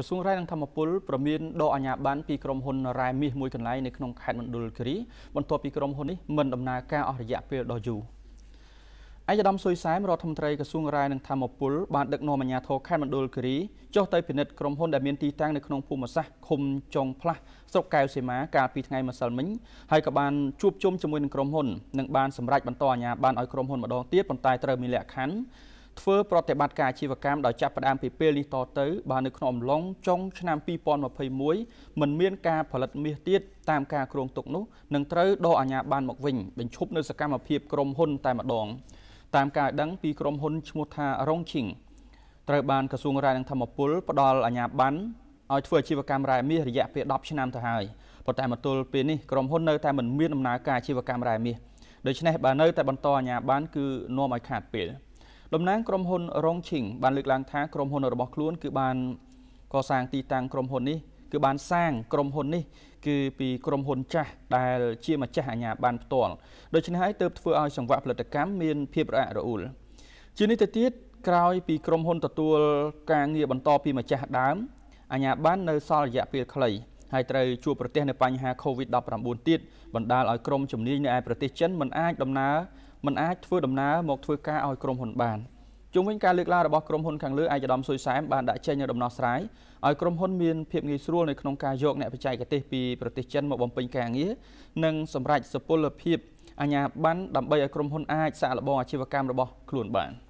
ក្រសួងរាយនឹងធម្មពលប្រមានដកអាជ្ញាប័ណ្ណពីក្រុមហ៊ុនរ៉ែមាសមួយកន្លែងនៅក្នុងខេត្តមណ្ឌលគិរីបន្ទាប់ពីក្រុមហ៊ុននេះមិនដំណើរការអស់រយៈពេលដ៏យូរឯកឧត្តមសុយសែមរដ្ឋមន្ត្រីក្រសួងរាយនឹងធម្មពលបានដឹកនាំអាជ្ញាធរខេត្តមណ្ឌលគិរីចុះទៅពិនិត្យក្រុមហ៊ុនដែលមានទីតាំងនៅក្នុងភូមិសាស្ត្រឃុំចុងផ្លាស់ស្រុកកែវសីមាកាលពីថ្ងៃម្សិលមិញហើយក៏បានជួបជុំជាមួយនឹងក្រុមហ៊ុននិងបានសម្រេចបន្តអាជ្ញាប័ណ្ណឲ្យក្រុមហ៊ុនម្ដងទៀតប៉ុន្តែត្រូវមានលក្ខខណ្ឌធ្វើប្រតិបត្តិការអាជីវកម្មដោយចាប់ផ្ដើមពីពេលនេះតទៅបាទនៅក្នុងអំឡុងចុងឆ្នាំ2021មិនមានការផលិតមាសទៀតតាមការគ្រោងទុកនោះនឹងត្រូវដកអាជ្ញាប័ណ្ណមកវិញបញ្ឈប់នៅសកម្មភាពក្រុមហ៊ុនតែម្ដង តាមការដឹងពីក្រុមហ៊ុនឈ្មោះថារងឈីងត្រូវបានក្រសួងរ៉ែនិងធម្មពលផ្ដល់អាជ្ញាប័ណ្ណឲ្យធ្វើអាជីវកម្មរ៉ែមាសរយៈពេល10ឆ្នាំទៅហើយប៉ុន្តែមកទល់ពេលនេះក្រុមហ៊ុននៅតែមិនមានដំណើរការអាជីវកម្មរ៉ែមាសដូច្នេះបើនៅតែបន្តអាជ្ញាប័ណ្ណគឺនាំឲ្យខាតពេល។តំណាងក្រុមហ៊ុនរងឈីងបានលើកឡើងថាក្រុមហ៊ុនរបស់ខ្លួនគឺបាន កសាងទីតាំងក្រុមហ៊ុននេះគឺបានសាងក្រុមហ៊ុននេះ គឺពីក្រុមហ៊ុនចាស់ដែលជាម្ចាស់អាជ្ញាប័ណ្ណផ្ទាល់ដូច្នេះហើយទើបធ្វើឲ្យសង្វាក់ផលិតកម្មមានភាពរអាក់រអួលជានេះទៅទៀតក្រោយ ពីក្រុមហ៊ុនទទួល ការងារបន្តពីម្ចាស់ដើមអាជ្ញាប័ណ្ណនៅសល់រយៈពេលខ្លី ហើយត្រូវជួបប្រទះនៅបញ្ហា COVID-19 ទៀតបណ្ដាលឲ្យក្រុមជំនាញនៅឯប្រទេសចិនមិនអាចដំណើរมันអាចធ្វើដំណើរមកធ្វើការឲ្យក្រុមហ៊ុនបានជុំវិញការលើកឡើងរបស់ក្រុមហ៊ុនខាងលើឯកឧត្តមសុយសែមបានដាក់ចេញនូវដំណោះស្រាយឲ្យក្រុមហ៊ុនមានភាពងាយស្រួលនៅក្នុងការយកអ្នកបច្ចេកទេសពីប្រទេសចិនមកបំពេញការងារនិងសម្រេចសុពលភាពអាជ្ញាប័ណ្ណដើម្បីឲ្យក្រុមហ៊ុនអាចសាកល្បងអាជីវកម្មរបស់ខ្លួនបាន។